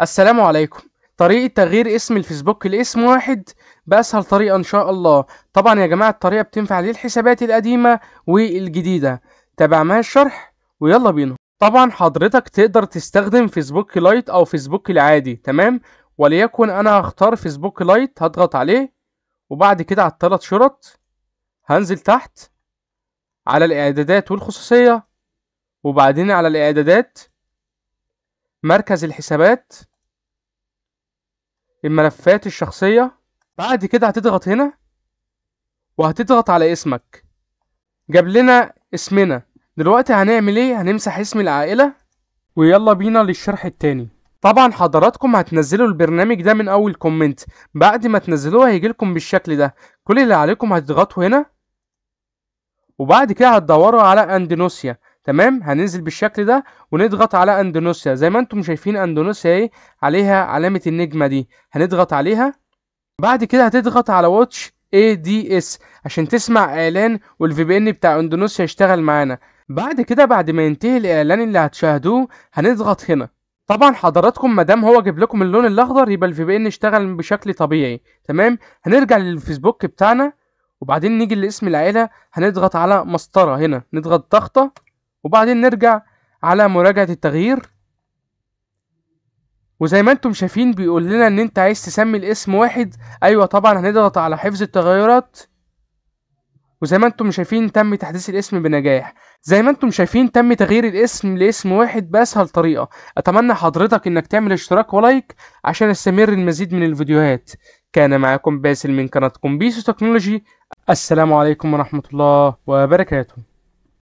السلام عليكم طريقة تغيير اسم الفيسبوك لاسم واحد بأسهل طريقة إن شاء الله طبعا يا جماعة الطريقة بتنفع للحسابات القديمة والجديدة تابع معايا الشرح ويلا بينا طبعا حضرتك تقدر تستخدم فيسبوك لايت أو فيسبوك العادي تمام وليكن أنا هختار فيسبوك لايت هضغط عليه وبعد كده على الثلاث شرط هنزل تحت على الإعدادات والخصوصية وبعدين على الإعدادات مركز الحسابات الملفات الشخصية بعد كده هتضغط هنا وهتضغط على اسمك جاب لنا اسمنا دلوقتي هنعمل ايه هنمسح اسم العائلة ويلا بينا للشرح التاني طبعا حضراتكم هتنزلوا البرنامج ده من اول كومنت بعد ما تنزلوه هيجيلكم بالشكل ده كل اللي عليكم هتضغطوا هنا وبعد كده هتدوروا على اندونوسيا تمام هننزل بالشكل ده ونضغط على اندونيسيا زي ما انتم شايفين اندونيسيا ايه عليها علامه النجمه دي هنضغط عليها بعد كده هتضغط على واتش اي دي اس عشان تسمع اعلان والفي بي ان بتاع اندونيسيا يشتغل معانا بعد كده بعد ما ينتهي الاعلان اللي هتشاهدوه هنضغط هنا طبعا حضراتكم مادام هو جاب لكم اللون الاخضر يبقى الفي بي ان اشتغل بشكل طبيعي تمام هنرجع للفيسبوك بتاعنا وبعدين نيجي لاسم العائله هنضغط على مسطره هنا نضغط ضغطه وبعدين نرجع على مراجعة التغيير وزي ما انتم شايفين بيقول لنا ان انت عايز تسمي الاسم واحد ايوه طبعا هنضغط على حفظ التغيرات وزي ما انتم شايفين تم تحديث الاسم بنجاح زي ما انتم شايفين تم تغيير الاسم لاسم واحد باسهل طريقه اتمنى حضرتك انك تعمل اشتراك ولايك عشان استمر المزيد من الفيديوهات كان معكم باسل من قناه كومبيسو تكنولوجي السلام عليكم ورحمه الله وبركاته